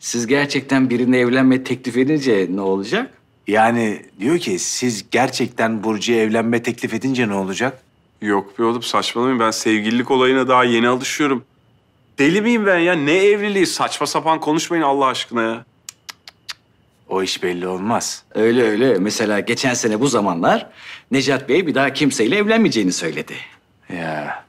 Siz gerçekten birine evlenme teklif edince ne olacak? Yani diyor ki siz gerçekten Burcu'ya evlenme teklif edince ne olacak? Yok bir oğlum saçmalamayın ben sevgililik olayına daha yeni alışıyorum. Deli miyim ben ya? Ne evliliği? Saçma sapan konuşmayın Allah aşkına ya. O iş belli olmaz. Öyle öyle. Mesela geçen sene bu zamanlar Necat Bey bir daha kimseyle evlenmeyeceğini söyledi. Ya